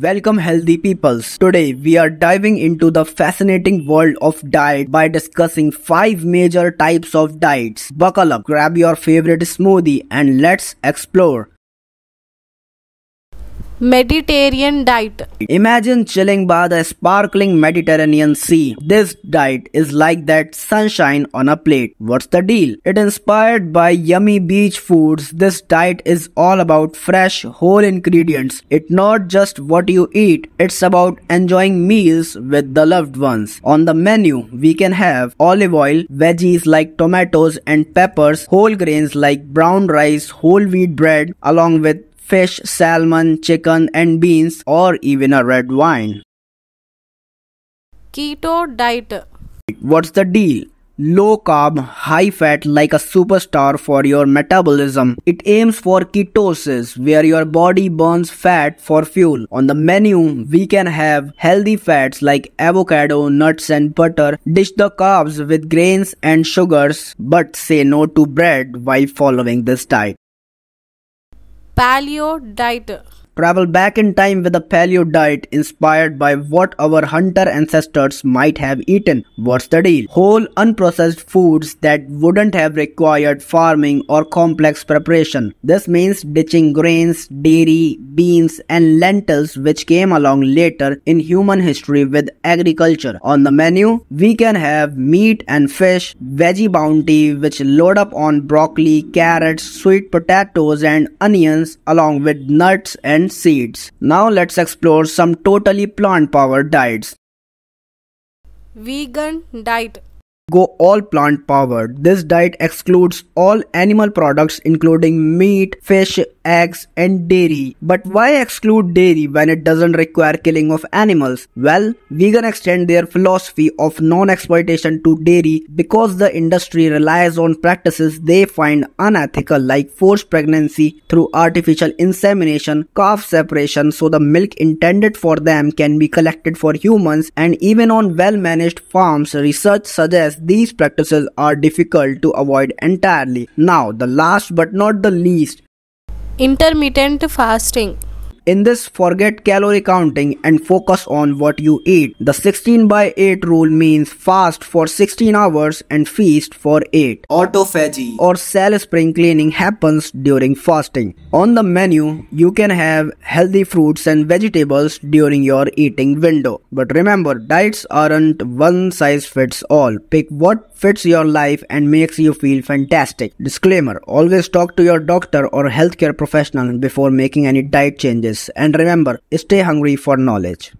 Welcome healthy peoples. Today we are diving into the fascinating world of diet by discussing 5 major types of diets. Buckle up, grab your favorite smoothie and let's explore. Mediterranean diet. Imagine chilling by the sparkling Mediterranean Sea. This diet is like that sunshine on a plate. What's the deal? It inspired by yummy beach foods. This diet is all about fresh whole ingredients. It's not just what you eat. It's about enjoying meals with the loved ones. On the menu, we can have olive oil, veggies like tomatoes and peppers, whole grains like brown rice, whole wheat bread along with fish, salmon, chicken and beans or even a red wine. Keto diet. What's the deal? Low carb, high fat like a superstar for your metabolism. It aims for ketosis where your body burns fat for fuel. On the menu, we can have healthy fats like avocado, nuts and butter. Dish the carbs with grains and sugars but say no to bread while following this diet. पैलियोडाइट Travel back in time with a paleo diet inspired by what our hunter ancestors might have eaten. What's the deal? Whole unprocessed foods that wouldn't have required farming or complex preparation. This means ditching grains, dairy, beans, and lentils, which came along later in human history with agriculture. On the menu, we can have meat and fish, veggie bounty, which load up on broccoli, carrots, sweet potatoes, and onions, along with nuts and seeds. Now let's explore some totally plant-powered diets. Vegan diet go all plant powered. This diet excludes all animal products including meat, fish, eggs, and dairy. But why exclude dairy when it doesn't require killing of animals? Well, vegan extend their philosophy of non-exploitation to dairy because the industry relies on practices they find unethical like forced pregnancy through artificial insemination, calf separation so the milk intended for them can be collected for humans and even on well-managed farms, research suggests these practices are difficult to avoid entirely. Now, the last but not the least, Intermittent fasting. In this, forget calorie counting and focus on what you eat. The 16 by 8 rule means fast for 16 hours and feast for 8. Autophagy or cell spring cleaning happens during fasting. On the menu, you can have healthy fruits and vegetables during your eating window. But remember, diets aren't one size fits all. Pick what fits your life and makes you feel fantastic. Disclaimer, always talk to your doctor or healthcare professional before making any diet changes and remember, stay hungry for knowledge.